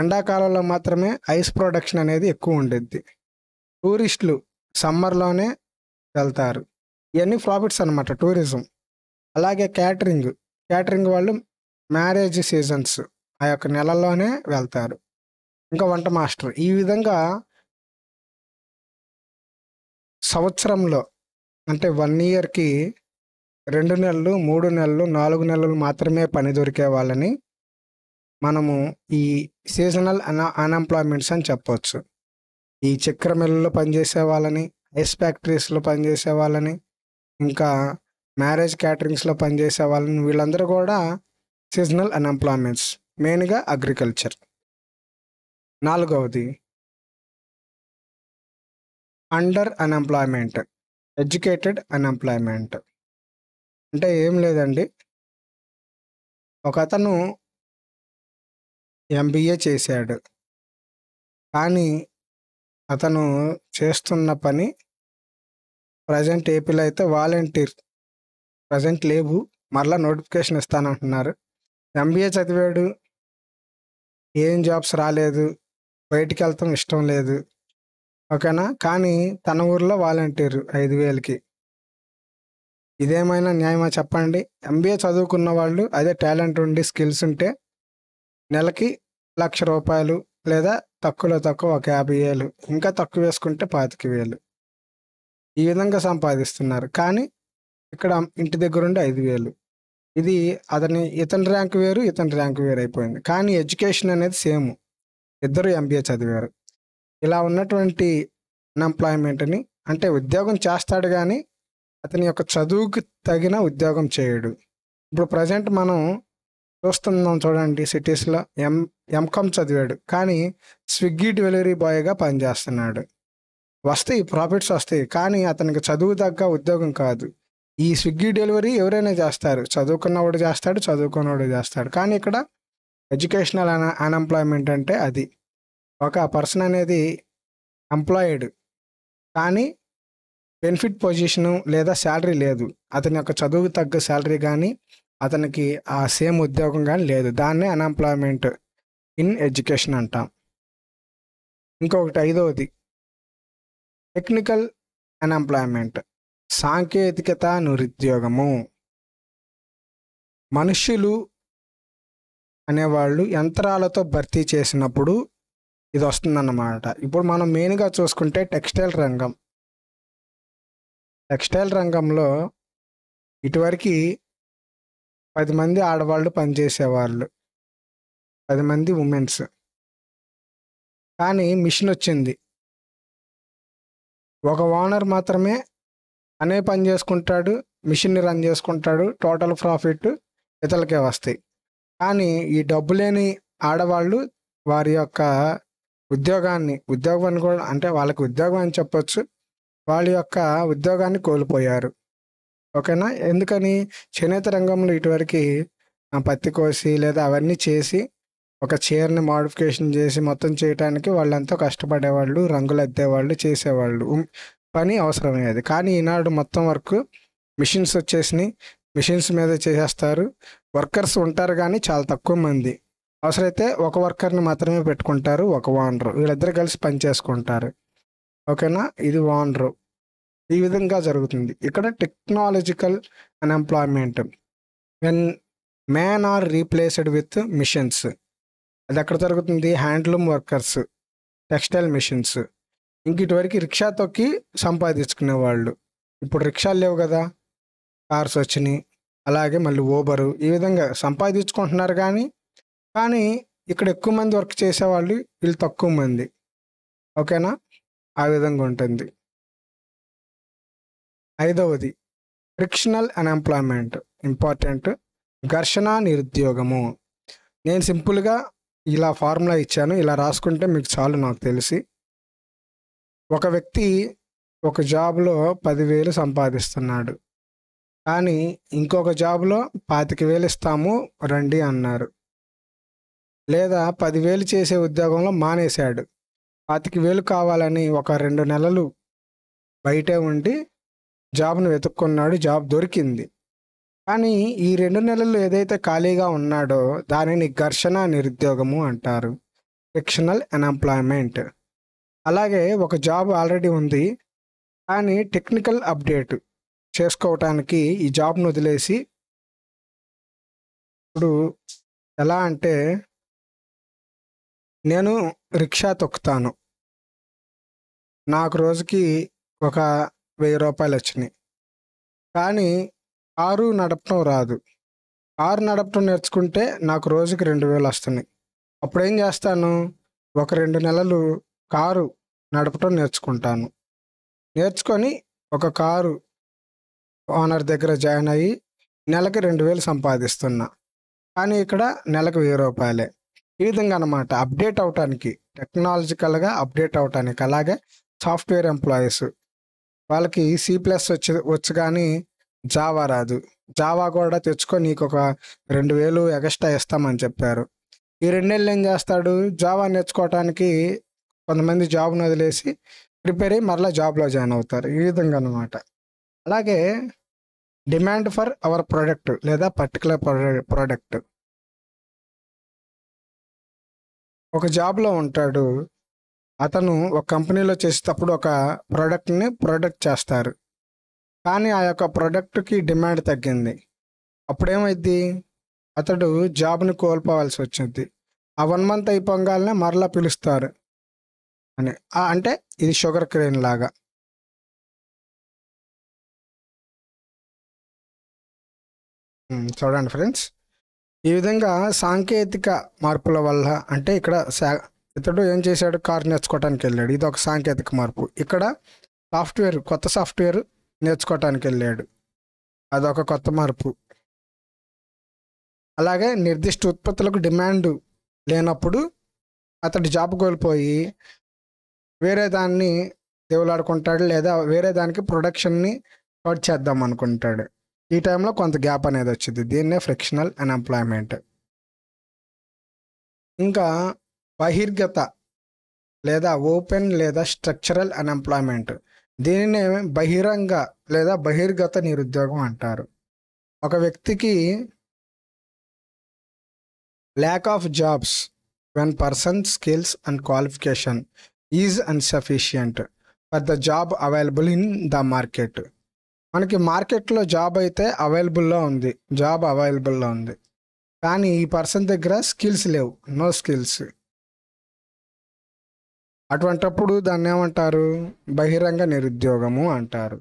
ఎండాకాలంలో మాత్రమే ఐస్ ప్రొడక్షన్ అనేది ఎక్కువ ఉండేది టూరిస్టులు సమ్మర్లోనే వెళ్తారు ఇవన్నీ ప్రాఫిట్స్ అనమాట టూరిజం అలాగే క్యాటరింగ్ క్యాటరింగ్ వాళ్ళు మ్యారేజ్ సీజన్స్ ఆ యొక్క నెలలోనే వెళ్తారు ఇంకా వంట మాస్టర్ ఈ విధంగా సంవత్సరంలో అంటే వన్ ఇయర్కి రెండు నెలలు మూడు నెలలు నాలుగు నెలలు మాత్రమే పని దొరికే వాళ్ళని మనము ఈ సీజనల్ అన్ అన్ఎంప్లాయ్మెంట్స్ అని చెప్పవచ్చు ఈ చక్కెర మిల్లులో పనిచేసే వాళ్ళని ఐస్ ఫ్యాక్టరీస్లో పనిచేసే వాళ్ళని ఇంకా మ్యారేజ్ క్యాటరింగ్స్లో పనిచేసే వాళ్ళని వీళ్ళందరూ కూడా సీజనల్ అన్ఎంప్లాయ్మెంట్స్ మెయిన్గా అగ్రికల్చర్ నాలుగవది అండర్ అన్ఎంప్లాయ్మెంట్ ఎడ్యుకేటెడ్ అన్ఎంప్లాయ్మెంట్ అంటే ఏం లేదండి ఒక అతను ఎంబీఏ చేశాడు కానీ అతను చేస్తున్న పని ప్రజెంట్ ఏపీలో అయితే వాలంటీర్ ప్రజెంట్ లేవు మరలా నోటిఫికేషన్ ఇస్తానంటున్నారు ఎంబీఏ చదివాడు ఏం జాబ్స్ రాలేదు బయటికి వెళ్తాం ఇష్టం లేదు ఓకేనా కానీ తన ఊర్లో వాలంటీరు ఐదు వేలకి ఇదేమైనా న్యాయమా చెప్పండి ఎంబీఏ చదువుకున్న వాళ్ళు అదే టాలెంట్ ఉండి స్కిల్స్ ఉంటే నెలకి లక్ష రూపాయలు లేదా తక్కువలో తక్కువ ఒక యాభై వేలు ఇంకా తక్కువ వేసుకుంటే పాతిక వేలు ఈ విధంగా సంపాదిస్తున్నారు కానీ ఇక్కడ ఇంటి దగ్గరుండి ఐదు వేలు ఇది అతని ఇతని ర్యాంక్ వేరు ఇతని ర్యాంక్ వేరు అయిపోయింది కానీ ఎడ్యుకేషన్ అనేది సేమ్ ఇద్దరు ఎంబీఏ చదివారు ఇలా ఉన్నటువంటి అన్ఎంప్లాయ్మెంట్ని అంటే ఉద్యోగం చేస్తాడు కానీ అతని యొక్క చదువుకి తగిన ఉద్యోగం చేయడు ఇప్పుడు ప్రజెంట్ మనం చూస్తున్నాం చూడండి సిటీస్లో ఎం ఎంకామ్ చదివాడు కానీ స్విగ్గీ డెలివరీ బాయ్గా పనిచేస్తున్నాడు వస్తాయి ప్రాఫిట్స్ వస్తాయి కానీ అతనికి చదువు తగ్గ ఉద్యోగం కాదు ఈ స్విగ్గీ డెలివరీ ఎవరైనా చేస్తారు చదువుకున్నవాడు చేస్తాడు చదువుకున్నవాడు చేస్తాడు కానీ ఇక్కడ ఎడ్యుకేషనల్ అన్ అన్ఎంప్లాయ్మెంట్ అంటే అది ఒక పర్సన్ అనేది ఎంప్లాయిడ్ కానీ బెనిఫిట్ పొజిషను లేదా శాలరీ లేదు అతని యొక్క చదువుకు తగ్గ శాలరీ కానీ అతనికి ఆ సేమ్ ఉద్యోగం కానీ లేదు దాన్నే అన్ఎంప్లాయ్మెంట్ ఇన్ ఎడ్యుకేషన్ అంటాం ఇంకొకటి ఐదవది టెక్నికల్ అన్ఎంప్లాయ్మెంట్ సాంకేతికత నిరుద్యోగము మనుషులు అనేవాళ్ళు యంత్రాలతో భర్తీ చేసినప్పుడు ఇది వస్తుందన్నమాట ఇప్పుడు మనం మెయిన్గా చూసుకుంటే టెక్స్టైల్ రంగం టెక్స్టైల్ రంగంలో ఇటువరకు పది మంది ఆడవాళ్ళు పనిచేసేవాళ్ళు పది మంది ఉమెన్స్ కానీ మిషన్ వచ్చింది ఒక ఓనర్ మాత్రమే అనే పని చేసుకుంటాడు మిషన్ని రన్ చేసుకుంటాడు టోటల్ ప్రాఫిట్ ఇతరులకే వస్తాయి కానీ ఈ డబ్బు లేని ఆడవాళ్ళు వారి యొక్క ఉద్యోగాన్ని ఉద్యోగం అని కూడా అంటే వాళ్ళకి ఉద్యోగం అని చెప్పొచ్చు వాళ్ళ యొక్క ఉద్యోగాన్ని కోల్పోయారు ఓకేనా ఎందుకని చేనేత రంగంలో ఇటువరకు పత్తి కోసి లేదా అవన్నీ చేసి ఒక చీరని మాడిఫికేషన్ చేసి మొత్తం చేయడానికి ఎంతో కష్టపడేవాళ్ళు రంగులు ఎద్దేవాళ్ళు చేసేవాళ్ళు పని అవసరమయ్యేది కానీ ఈనాడు మొత్తం వర్క్ మిషన్స్ వచ్చేసినాయి మిషన్స్ మీద చేసేస్తారు వర్కర్స్ ఉంటారు కానీ చాలా తక్కువ మంది అవసరమైతే ఒక వర్కర్ని మాత్రమే పెట్టుకుంటారు ఒక ఓనరు వీళ్ళిద్దరు కలిసి పని చేసుకుంటారు ఓకేనా ఇది ఓనరు ఈ విధంగా జరుగుతుంది ఇక్కడ technological unemployment when man are replaced with machines అది ఎక్కడ జరుగుతుంది హ్యాండ్లూమ్ వర్కర్స్ టెక్స్టైల్ మిషన్స్ ఇంక ఇటువరకు రిక్షా తొక్కి సంపాదించుకునేవాళ్ళు ఇప్పుడు రిక్షాలు లేవు కదా కార్స్ వచ్చినాయి అలాగే మళ్ళీ ఓబరు ఈ విధంగా సంపాదించుకుంటున్నారు కానీ కానీ ఇక్కడ ఎక్కువ మంది వర్క్ చేసేవాళ్ళు వీళ్ళు తక్కువ మంది ఓకేనా ఆ విధంగా ఉంటుంది ఐదవది ఫ్రిక్షనల్ అన్ఎంప్లాయ్మెంట్ ఇంపార్టెంట్ ఘర్షణ నిరుద్యోగము నేను సింపుల్గా ఇలా ఫార్ములా ఇచ్చాను ఇలా రాసుకుంటే మీకు చాలు నాకు తెలిసి ఒక వ్యక్తి ఒక జాబ్లో పదివేలు సంపాదిస్తున్నాడు కానీ ఇంకొక జాబ్లో పాతిక వేలు ఇస్తాము రండి అన్నారు లేదా పదివేలు చేసే ఉద్యోగంలో మానేశాడు పాతిక వేలు కావాలని ఒక రెండు నెలలు బయటే ఉండి జాబ్ను వెతుక్కున్నాడు జాబ్ దొరికింది కానీ ఈ రెండు నెలలు ఏదైతే ఖాళీగా ఉన్నాడో దానిని ఘర్షణ నిరుద్యోగము అంటారు ఫిక్షనల్ అన్ఎంప్లాయ్మెంట్ అలాగే ఒక జాబ్ ఆల్రెడీ ఉంది కానీ టెక్నికల్ అప్డేట్ చేసుకోవటానికి ఈ జాబ్ను వదిలేసి ఇప్పుడు ఎలా అంటే నేను రిక్షా తొక్కుతాను నాకు రోజుకి ఒక వెయ్యి రూపాయలు వచ్చినాయి కానీ కారు నడపడం రాదు కారు నడపడం నేర్చుకుంటే నాకు రోజుకి రెండు వేలు వస్తున్నాయి అప్పుడు ఏం చేస్తాను ఒక రెండు నెలలు కారు నడపటం నేర్చుకుంటాను నేర్చుకొని ఒక కారు ఓనర్ దగ్గర జాయిన్ అయ్యి నెలకి రెండు వేలు సంపాదిస్తున్నా కానీ ఇక్కడ నెలకు వెయ్యి రూపాయలే ఈ విధంగా అనమాట అప్డేట్ అవటానికి టెక్నాలజికల్గా అప్డేట్ అవటానికి అలాగే సాఫ్ట్వేర్ ఎంప్లాయీస్ వాళ్ళకి సి ప్లస్ వచ్చి వచ్చి కానీ జావా రాదు జావా కూడా తెచ్చుకొని నీకు ఒక రెండు వేలు ఎగస్ట్రా ఇస్తామని చెప్పారు ఈ రెండేళ్ళు ఏం చేస్తాడు జావా నేర్చుకోవటానికి కొంతమంది జాబ్ను వదిలేసి ప్రిపేర్ అయ్యి మరలా జాబ్లో జాయిన్ అవుతారు ఈ విధంగా అనమాట అలాగే డిమాండ్ ఫర్ అవర్ ప్రోడక్ట్ లేదా పర్టికులర్ ప్రోడక్ట్ ఒక జాబ్లో ఉంటాడు అతను ఒక కంపెనీలో చేసేటప్పుడు ఒక ప్రోడక్ట్ని ప్రొడక్ట్ చేస్తారు కానీ ఆ యొక్క ప్రోడక్ట్కి డిమాండ్ తగ్గింది అప్పుడేమైంది అతడు జాబ్ని కోల్పోవాల్సి వచ్చింది ఆ వన్ మంత్ అయిపోగానే మరలా పిలుస్తారు అని అంటే ఇది షుగర్ క్రేన్ లాగా చూడండి ఫ్రెండ్స్ ఈ విధంగా సాంకేతిక మార్పుల వల్ల అంటే ఇక్కడ ఇతడు ఏం చేశాడు కార్ నేర్చుకోవటానికి వెళ్ళాడు ఇది ఒక సాంకేతిక మార్పు ఇక్కడ సాఫ్ట్వేర్ కొత్త సాఫ్ట్వేర్ నేర్చుకోవటానికి వెళ్ళాడు అదొక కొత్త మార్పు అలాగే నిర్దిష్ట ఉత్పత్తులకు డిమాండ్ లేనప్పుడు అతడు జాబ్ కోల్పోయి వేరే దాన్ని దేవులాడుకుంటాడు లేదా వేరే దానికి ప్రొడక్షన్ని కట్ చేద్దాం అనుకుంటాడు ఈ టైంలో కొంత గ్యాప్ అనేది వచ్చింది దీన్నే ఫ్రిక్షనల్ అన్ఎంప్లాయ్మెంట్ ఇంకా బహిర్గత లేదా ఓపెన్ లేదా స్ట్రక్చరల్ అన్ఎంప్లాయ్మెంట్ దీనినే బహిరంగ లేదా బహిర్గత నిరుద్యోగం అంటారు ఒక వ్యక్తికి lack of jobs when person skills and qualification is insufficient for the job available in the market మనకి మార్కెట్లో జాబ్ అయితే అవైలబుల్లో ఉంది జాబ్ అవైలబుల్లో ఉంది కానీ ఈ పర్సన్ దగ్గర స్కిల్స్ లేవు నో స్కిల్స్ అటువంటప్పుడు దాన్ని ఏమంటారు బహిరంగ నిరుద్యోగము అంటారు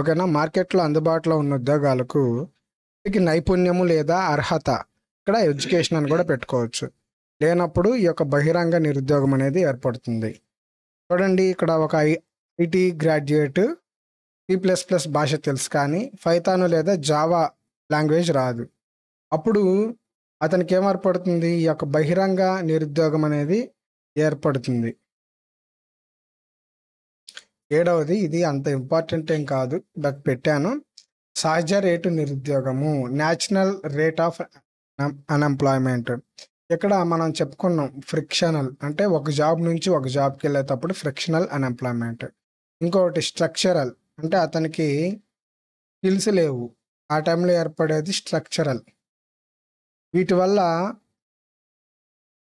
ఓకేనా మార్కెట్లో అందుబాటులో ఉన్న ఉద్యోగాలకు నైపుణ్యము లేదా అర్హత ఇక్కడ ఎడ్యుకేషన్ అని కూడా పెట్టుకోవచ్చు లేనప్పుడు ఈ యొక్క బహిరంగ నిరుద్యోగం అనేది ఏర్పడుతుంది చూడండి ఇక్కడ ఒక IT graduate C plus plus భాష తెలుసు కానీ ఫైతాను లేదా జావా లాంగ్వేజ్ రాదు అప్పుడు అతనికి ఏమర్పడుతుంది ఈ యొక్క బహిరంగ నిరుద్యోగం అనేది ఏర్పడుతుంది ఏడవది ఇది అంత ఇంపార్టెంట్ ఏం కాదు బట్ పెట్టాను సహజ రేటు నిరుద్యోగము నేషనల్ రేట్ ఆఫ్ అన్ఎంప్లాయ్మెంట్ ఇక్కడ మనం చెప్పుకున్నాం ఫ్రిక్షనల్ అంటే ఒక జాబ్ నుంచి ఒక జాబ్కి వెళ్ళేటప్పుడు ఫ్రిక్షనల్ అన్ఎంప్లాయ్మెంట్ ఇంకొకటి స్ట్రక్చరల్ అంటే అతనికి స్కిల్స్ లేవు ఆ టైంలో ఏర్పడేది స్ట్రక్చరల్ వీటి వల్ల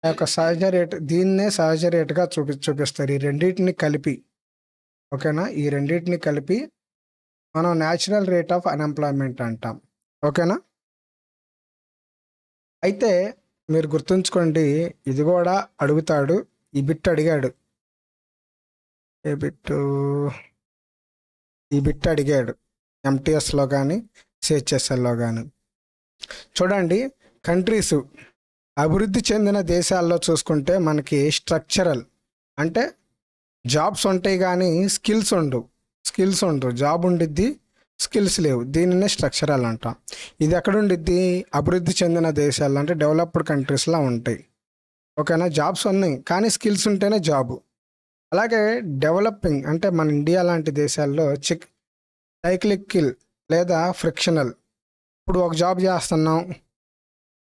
ఆ యొక్క సహజ రేట్ దీన్నే సహజ రేటుగా చూపి చూపిస్తారు ఈ రెండింటిని కలిపి ఓకేనా ఈ రెండింటిని కలిపి మనం న్యాచురల్ రేట్ ఆఫ్ అన్ఎంప్లాయ్మెంట్ అంటాం ఓకేనా అయితే మీరు గుర్తుంచుకోండి ఇది కూడా అడుగుతాడు ఈ బిట్ అడిగాడు ఏ బిట్టు ఈ బిట్ అడిగాడు ఎంటీఎస్లో కానీ సిహెచ్ఎస్ఎల్లో కానీ చూడండి కంట్రీస్ అభివృద్ధి చెందిన దేశాల్లో చూసుకుంటే మనకి స్ట్రక్చరల్ అంటే జాబ్స్ ఉంటాయి కానీ స్కిల్స్ ఉండవు స్కిల్స్ ఉండవు జాబ్ ఉండిద్ది స్కిల్స్ లేవు దీనినే స్ట్రక్చరల్ అంటాం ఇది ఎక్కడుండిద్ది అభివృద్ధి చెందిన దేశాలు అంటే డెవలప్డ్ కంట్రీస్లో ఉంటాయి ఓకేనా జాబ్స్ ఉన్నాయి కానీ స్కిల్స్ ఉంటేనే జాబు అలాగే డెవలపింగ్ అంటే మన ఇండియా లాంటి దేశాల్లో చిక్ సైక్లిక్కిల్ లేదా ఫ్రిక్షనల్ ఇప్పుడు ఒక జాబ్ చేస్తున్నాం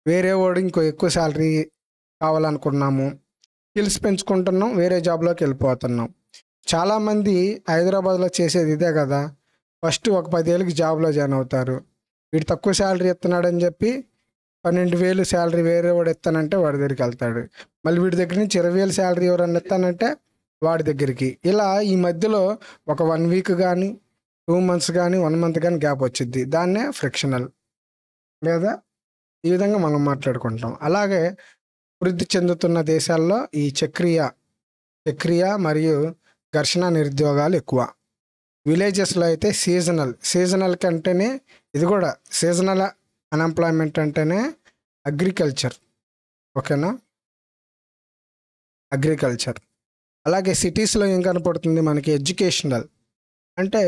వేరే వాడు ఇంకో ఎక్కువ శాలరీ కావాలనుకున్నాము స్కిల్స్ పెంచుకుంటున్నాం వేరే జాబ్లోకి వెళ్ళిపోతున్నాం చాలామంది హైదరాబాద్లో చేసేది ఇదే కదా ఫస్ట్ ఒక పదేళ్ళకి జాబ్లో జాయిన్ అవుతారు వీడు తక్కువ శాలరీ ఇస్తున్నాడని చెప్పి పన్నెండు వేలు శాలరీ వేరే వాడు ఇస్తానంటే వాడి దగ్గరికి వెళ్తాడు మళ్ళీ వీడి దగ్గర నుంచి ఇరవై వేలు శాలరీ ఎవరన్నా ఇస్తానంటే వాడి దగ్గరికి ఇలా ఈ మధ్యలో ఒక వన్ వీక్ కానీ టూ మంత్స్ కానీ వన్ మంత్ కానీ గ్యాప్ వచ్చింది దాన్నే ఫ్రిక్షనల్ లేదా ఈ విధంగా మనం మాట్లాడుకుంటాం అలాగే వృద్ధి చెందుతున్న దేశాల్లో ఈ చక్రియ చక్రియ మరియు ఘర్షణ నిరుద్యోగాలు ఎక్కువ విలేజెస్లో అయితే సీజనల్ సీజనల్ కంటేనే ఇది కూడా సీజనల్ అన్ఎంప్లాయ్మెంట్ అంటేనే అగ్రికల్చర్ ఓకేనా అగ్రికల్చర్ అలాగే సిటీస్లో ఏం కనపడుతుంది మనకి ఎడ్యుకేషనల్ అంటే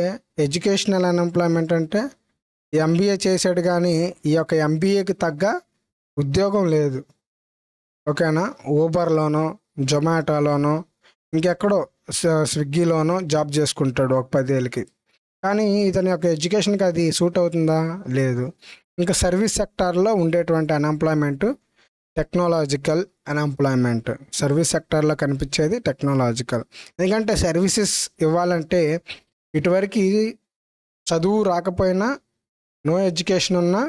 ఎడ్యుకేషనల్ అన్ఎంప్లాయ్మెంట్ అంటే ఎంబీఏ చేశాడు కానీ ఈ యొక్క ఎంబీఏకి తగ్గ ఉద్యోగం లేదు ఓకేనా ఊబర్లోనో జొమాటోలోనో ఇంకెక్కడో స్విగ్గీలోనో జాబ్ చేసుకుంటాడు ఒక పదేళ్ళకి కానీ ఇతని యొక్క ఎడ్యుకేషన్కి అది సూట్ అవుతుందా లేదు ఇంకా సర్వీస్ సెక్టార్లో ఉండేటువంటి అన్ఎంప్లాయ్మెంట్ టెక్నాలజికల్ అన్ఎంప్లాయ్మెంట్ సర్వీస్ సెక్టార్లో కనిపించేది టెక్నాలజికల్ ఎందుకంటే సర్వీసెస్ ఇవ్వాలంటే ఇటువరకు చదువు రాకపోయినా నో ఎడ్యుకేషన్ ఉన్నా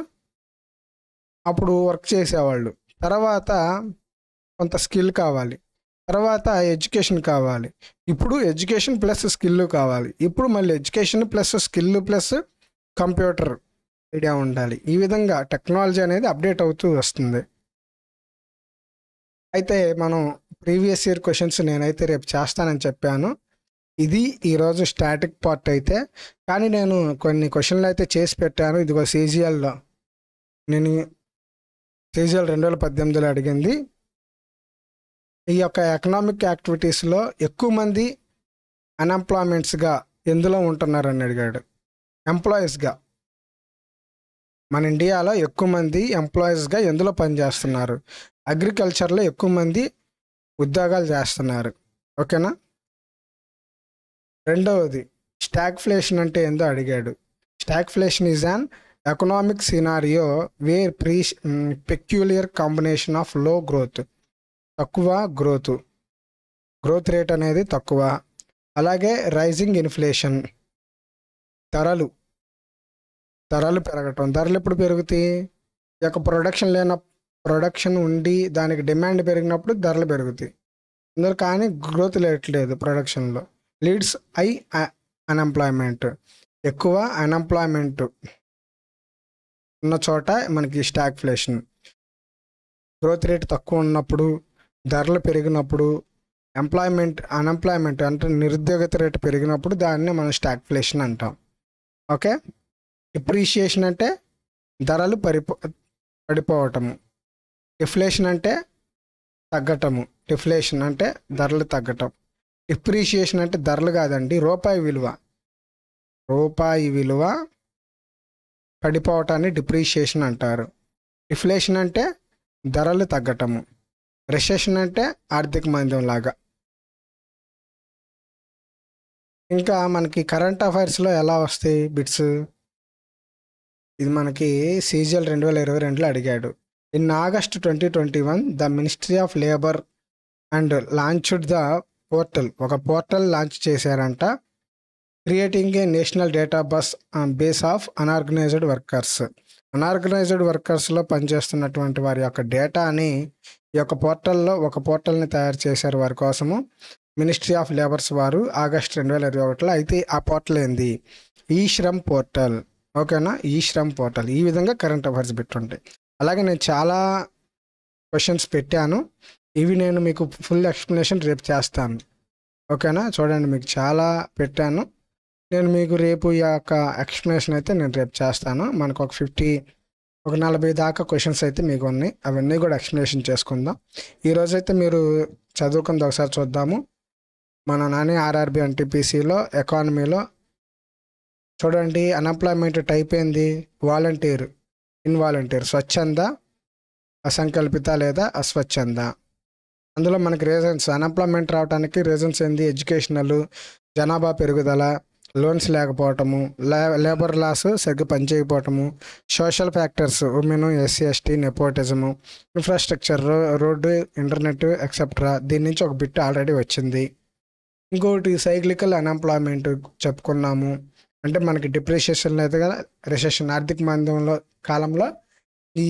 అప్పుడు వర్క్ చేసేవాళ్ళు తర్వాత కొంత స్కిల్ కావాలి తర్వాత ఎడ్యుకేషన్ కావాలి ఇప్పుడు ఎడ్యుకేషన్ ప్లస్ స్కిల్ కావాలి ఇప్పుడు మళ్ళీ education plus skill plus computer idea ఉండాలి ఈ విధంగా టెక్నాలజీ అనేది అప్డేట్ అవుతూ వస్తుంది అయితే మనం ప్రీవియస్ ఇయర్ క్వశ్చన్స్ నేనైతే రేపు చేస్తానని చెప్పాను ఇది ఈరోజు స్టాటిక్ పార్ట్ అయితే కానీ నేను కొన్ని క్వశ్చన్లు అయితే చేసి పెట్టాను ఇదిగో సీజీఎల్లో నేను సీజీఎల్ రెండు వేల పద్దెనిమిదిలో అడిగింది ఈ యొక్క ఎకనామిక్ యాక్టివిటీస్లో ఎక్కువ మంది అన్ఎంప్లాయ్మెంట్స్గా ఎందులో ఉంటున్నారని అడిగాడు ఎంప్లాయీస్గా మన ఇండియాలో ఎక్కువ మంది ఎంప్లాయీస్గా ఎందులో పనిచేస్తున్నారు అగ్రికల్చర్లో ఎక్కువ మంది ఉద్యోగాలు చేస్తున్నారు ఓకేనా రెండవది స్టాక్ ఫ్లేషన్ అంటే ఏందో అడిగాడు stagflation is an economic scenario where pre peculiar combination of low growth తక్కువ గ్రోత్ గ్రోత్ రేట్ అనేది తక్కువ అలాగే రైజింగ్ ఇన్ఫ్లేషన్ ధరలు ధరలు పెరగటం ధరలు ఎప్పుడు పెరుగుతాయి యొక్క ప్రొడక్షన్ లేన ప్రొడక్షన్ ఉండి దానికి డిమాండ్ పెరిగినప్పుడు ధరలు పెరుగుతాయి అందులో కానీ గ్రోత్ లేట్లేదు ప్రొడక్షన్లో లీడ్స్ ఐ అన్ఎంప్లాయ్మెంట్ ఎక్కువ అన్ఎంప్లాయ్మెంట్ ఉన్న చోట మనకి స్టాక్ఫ్లేషన్ గ్రోత్ రేట్ తక్కువ ఉన్నప్పుడు ధరలు పెరిగినప్పుడు ఎంప్లాయ్మెంట్ అన్ఎంప్లాయ్మెంట్ అంటే నిరుద్యోగత రేటు పెరిగినప్పుడు దాన్ని మనం స్టాక్ఫ్లేషన్ అంటాం ఓకే డిప్రిషియేషన్ అంటే ధరలు పరిపో పడిపోవటము డిఫ్లేషన్ అంటే తగ్గటము డిఫ్లేషన్ అంటే ధరలు తగ్గటం డిప్రిషియేషన్ అంటే ధరలు కాదండి రూపాయి విలువ రూపాయి విలువ పడిపోవటాన్ని డిప్రిషియేషన్ అంటారు డిఫ్లేషన్ అంటే ధరలు తగ్గటము రిసెషన్ అంటే ఆర్థిక మంద్యం లాగా ఇంకా మనకి కరెంట్ అఫైర్స్లో ఎలా వస్తాయి బిట్స్ ఇది మనకి సీజీఎల్ రెండు వేల ఇరవై రెండులో అడిగాడు in August twenty twenty one the ministry of labour and launched the portal ఒక పోర్టల్ లాంచ్ చేశారంట creating a national data bus base of unorganised workers unorganised వర్కర్స్లో పనిచేస్తున్నటువంటి వారి యొక్క డేటాని ఈ యొక్క పోర్టల్లో ఒక పోర్టల్ని తయారు చేశారు వారి కోసము మినిస్ట్రీ ఆఫ్ లేబర్స్ వారు ఆగస్ట్ రెండు వేల ఇరవై ఒకటిలో అయితే ఆ పోర్టల్ ఏంది ఈ శ్రమ్ పోర్టల్ ఓకేనా ఈ శ్రమ్ పోర్టల్ ఈ విధంగా కరెంట్ అఫైర్స్ పెట్టుంటాయి అలాగే నేను చాలా క్వశ్చన్స్ పెట్టాను ఇవి నేను మీకు ఫుల్ ఎక్స్ప్లెనేషన్ రేపు చేస్తాను ఓకేనా చూడండి మీకు చాలా పెట్టాను నేను మీకు రేపు ఈ యొక్క ఎక్స్ప్లెనేషన్ అయితే నేను రేపు చేస్తాను మనకు ఒక ఫిఫ్టీ ఒక నలభై దాకా క్వశ్చన్స్ అయితే మీకు ఉన్నాయి అవన్నీ కూడా ఎక్స్ప్లెనేషన్ చేసుకుందాం ఈరోజైతే మీరు చదువుకుంది ఒకసారి చూద్దాము మన నాని ఆర్ఆర్బి ఎన్టీపీసీలో ఎకానమీలో చూడండి అన్ఎంప్లాయ్మెంట్ టైప్ ఏంది వాలంటీర్ ఇన్వాలంటీర్ స్వచ్ఛంద అసంకల్పిత లేదా అస్వచ్ఛంద అందులో మనకి రీజన్స్ అన్ఎంప్లాయ్మెంట్ రావడానికి రీజన్స్ ఏంది ఎడ్యుకేషనల్ జనాభా పెరుగుదల లోన్స్ లేకపోవటము లేబర్ లాస్ సరిగ్గా పనిచేయకపోవటము social factors women SC ST nepotism infrastructure road internet etcetera దీని నుంచి ఒక బిట్ ఆల్రెడీ వచ్చింది ఇంకోటి సైక్లికల్ అన్ఎంప్లాయ్మెంట్ చెప్పుకున్నాము అంటే మనకి డిప్రిషియేషన్ లేదు కదా రిసెషన్ ఆర్థిక మాంద్యంలో కాలంలో ఈ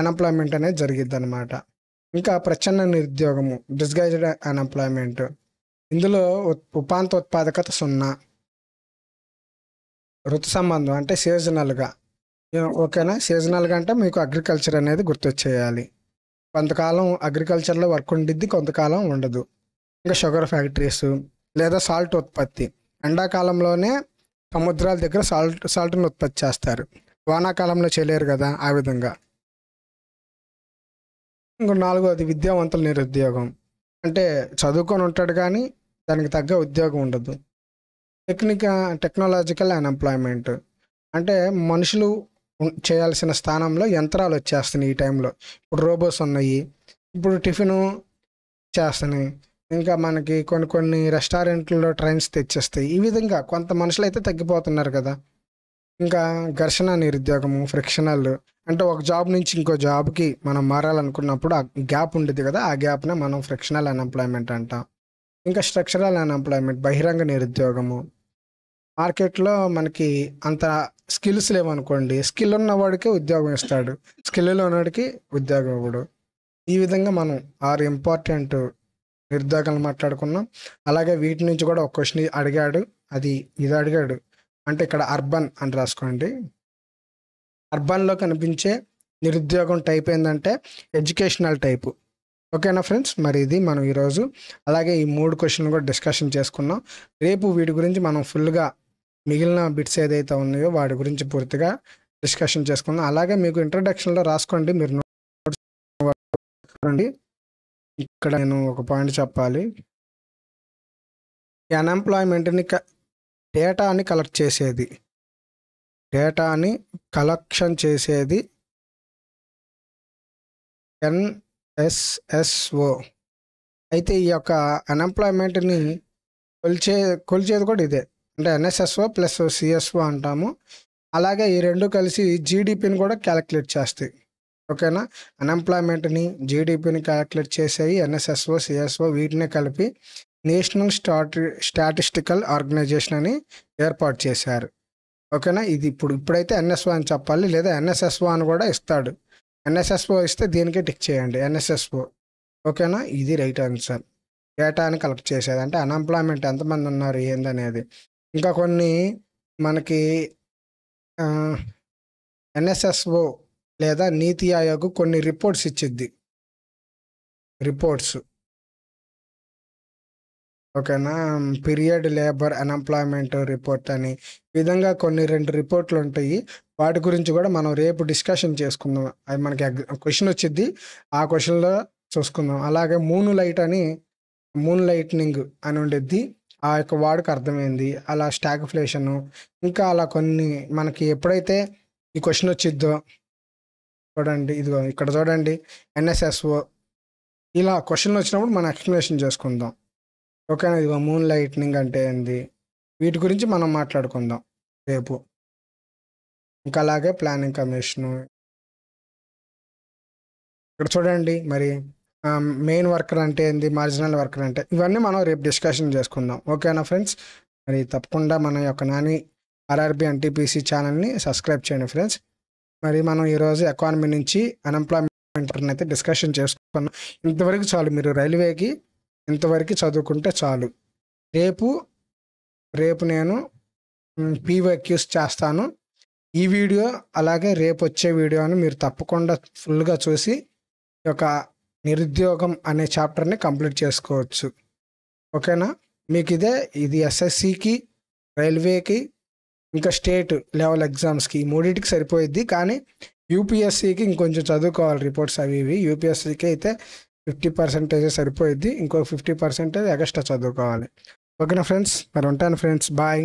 అన్ఎంప్లాయ్మెంట్ అనేది జరిగిద్ది అనమాట ఇంకా ప్రచన్న నిరుద్యోగము డిస్గైజ్డ్ అన్ఎంప్లాయ్మెంట్ ఇందులో ఉపాంత ఉత్పాదకత సున్నా ఋతు సంబంధం అంటే సీజనల్గా ఓకేనా సీజనల్గా అంటే మీకు అగ్రికల్చర్ అనేది గుర్తొచ్చేయాలి కొంతకాలం అగ్రికల్చర్లో వర్క్ ఉండిద్ది కొంతకాలం ఉండదు ఇంకా షుగర్ ఫ్యాక్టరీస్ లేదా సాల్ట్ ఉత్పత్తి ఎండాకాలంలోనే సముద్రాల దగ్గర సాల్ట్ సాల్ట్ని ఉత్పత్తి చేస్తారు వానాకాలంలో చేయలేరు కదా ఆ విధంగా ఇంకో నాలుగోది విద్యావంతుల నిరుద్యోగం అంటే చదువుకొని ఉంటాడు కానీ దానికి తగ్గ ఉద్యోగం ఉండదు టెక్నిక టెక్నాలజికల్ అన్ఎంప్లాయ్మెంట్ అంటే మనుషులు చేయాల్సిన స్థానంలో యంత్రాలు వచ్చేస్తున్నాయి ఈ టైంలో ఇప్పుడు రోబోస్ ఉన్నాయి ఇప్పుడు టిఫిన్ చేస్తున్నాయి ఇంకా మనకి కొన్ని కొన్ని రెస్టారెంట్లలో ట్రైన్స్ తెచ్చేస్తాయి ఈ విధంగా కొంత మనుషులు అయితే తగ్గిపోతున్నారు కదా ఇంకా ఘర్షణ నిరుద్యోగము ఫ్రిక్షనల్ అంటే ఒక జాబ్ నుంచి ఇంకో జాబ్కి మనం మారాలనుకున్నప్పుడు ఆ గ్యాప్ ఉండేది కదా ఆ గ్యాప్నే మనం ఫ్రిక్షనల్ అన్ఎంప్లాయ్మెంట్ అంటాం ఇంకా స్ట్రక్చరల్ అన్ఎంప్లాయ్మెంట్ బహిరంగ నిరుద్యోగము మార్కెట్లో మనకి అంత స్కిల్స్ లేవనుకోండి స్కిల్ ఉన్నవాడికి ఉద్యోగం ఇస్తాడు స్కిల్ లేనివాడికి ఉద్యోగం ఇవ్వడు ఈ విధంగా మనం ఆరు ఇంపార్టెంట్ నిరుద్యోగాలు మాట్లాడుకున్నాం అలాగే వీటి నుంచి కూడా ఒక క్వశ్చన్ అడిగాడు అది ఇది అడిగాడు అంటే ఇక్కడ అర్బన్ అని రాసుకోండి అర్బన్లో కనిపించే నిరుద్యోగం టైప్ ఏంటంటే ఎడ్యుకేషనల్ టైపు ఓకేనా ఫ్రెండ్స్ మరి ఇది మనం ఈరోజు అలాగే ఈ మూడు క్వశ్చన్లు కూడా డిస్కషన్ చేసుకున్నాం రేపు వీటి గురించి మనం ఫుల్గా మిగిలిన బిట్స్ ఏదైతే ఉన్నాయో వాటి గురించి పూర్తిగా డిస్కషన్ చేసుకుందాం అలాగే మీకు ఇంట్రడక్షన్లో రాసుకోండి మీరు ఇక్కడ నేను ఒక పాయింట్ చెప్పాలి అన్ఎంప్లాయ్మెంట్ని డేటాని కలెక్ట్ చేసేది డేటాని కలెక్షన్ చేసేది ఎన్ఎస్ఎస్ఓ అయితే ఈ యొక్క అన్ఎంప్లాయ్మెంట్ని కొలిచే కొలిచేది కూడా ఇదే అంటే ఎన్ఎస్ఎస్ఓ ప్లస్ సిఎస్ఓ అంటాము అలాగే ఈ రెండు కలిసి జీడిపిని కూడా క్యాలిక్యులేట్ చేస్తాయి ఓకేనా అన్ఎంప్లాయ్మెంట్ని జీడిపిని క్యాలిక్యులేట్ చేసేవి ఎన్ఎస్ఎస్ఓ సిఎస్ఓ వీటిని కలిపి నేషనల్ స్టాటి స్టాటిస్టికల్ ఆర్గనైజేషన్ అని ఏర్పాటు చేశారు ఓకేనా ఇది ఇప్పుడు ఇప్పుడైతే ఎన్ఎస్ఓ అని చెప్పాలి లేదా ఎన్ఎస్ఎస్ఓ అని కూడా ఇస్తాడు ఎన్ఎస్ఎస్ఓ ఇస్తే దీనికే టిక్ చేయండి ఎన్ఎస్ఎస్ఓ ఓకేనా ఇది రైట్ ఆన్సర్ డేటాని కలెక్ట్ చేసేది అంటే అన్ఎంప్లాయ్మెంట్ ఎంతమంది ఉన్నారు ఏందనేది ఇంకా కొన్ని మనకి ఎన్‌ఎస్‌ఎస్‌ఓ లేదా నీతి ఆయోగ్ కొన్ని రిపోర్ట్స్ ఇచ్చిద్ది. రిపోర్ట్స్. ఓకేనా? పీరియడ్ లేబర్ అన్‌ఎంప్లాయ్‌మెంట్ రిపోర్ట్ అని. విధంగా కొన్ని రెండు రిపోర్ట్లు ఉంటాయి వాటి గురించి కూడా మనం రేపు డిస్కషన్ చేసుకుందాం. అది మనకి క్వశ్చన్ క్వెషన్ వచ్చిద్ది. ఆ క్వశ్చన్లో చూసుకుందాం. అలాగే మూన్ లైట్ అని మూన్ లైట్‌నింగ్ అని ఉండిద్ది. ఆ యొక్క వాడుకు అర్థమైంది అలా స్టాక్ ఫ్లేషను ఇంకా అలా కొన్ని మనకి ఎప్పుడైతే ఈ క్వశ్చన్ వచ్చిద్దో చూడండి ఇదిగో ఇక్కడ చూడండి ఎన్ఎస్ఎస్ఓ ఇలా క్వశ్చన్లు వచ్చినప్పుడు మనం ఎక్స్ప్లెనేషన్ చేసుకుందాం ఓకేనా ఇదిగో మూన్ లైట్నింగ్ అంటే ఏంది వీటి గురించి మనం మాట్లాడుకుందాం రేపు ఇంకా అలాగే ప్లానింగ్ కమిషను ఇక్కడ చూడండి మరి మెయిన్ um, వర్కర్ అంటే ఏంది మార్జినల్ వర్కర్ అంటే ఇవన్నీ మనం రేపు డిస్కషన్ చేసుకుందాం ఓకేనా ఫ్రెండ్స్ మరి తప్పకుండా మన యొక్క నాని ఆర్ఆర్బి ఎన్టీపీసీ ఛానల్ని సబ్స్క్రైబ్ చేయండి ఫ్రెండ్స్ మరి మనం ఈరోజు ఎకానమీ నుంచి అన్ఎంప్లాయ్మెంట్ అయితే డిస్కషన్ చేసుకున్నాం ఇంతవరకు చాలు మీరు రైల్వేకి ఇంతవరకు చదువుకుంటే చాలు రేపు రేపు నేను పీవైక్యూస్ చేస్తాను ఈ వీడియో అలాగే రేపు వచ్చే వీడియోని మీరు తప్పకుండా ఫుల్గా చూసి ఒక నిరుద్యోగం అనే చాప్టర్ని కంప్లీట్ చేసుకోవచ్చు ఓకేనా మీకు ఇదే ఇది ఎస్ఎస్సికి రైల్వేకి ఇంకా స్టేట్ లెవెల్ ఎగ్జామ్స్కి ఈ మూడింటికి సరిపోయిద్ది కానీ యూపీఎస్సికి ఇంకొంచెం చదువుకోవాలి రిపోర్ట్స్ అవి ఇవి యూపీఎస్సికి అయితే ఫిఫ్టీ పర్సెంటేజ్ సరిపోయిద్ది ఇంకో ఫిఫ్టీ పర్సెంటేజ్ ఎక్స్ట్రా చదువుకోవాలి ఓకేనా ఫ్రెండ్స్ మరి ఉంటాను ఫ్రెండ్స్ బాయ్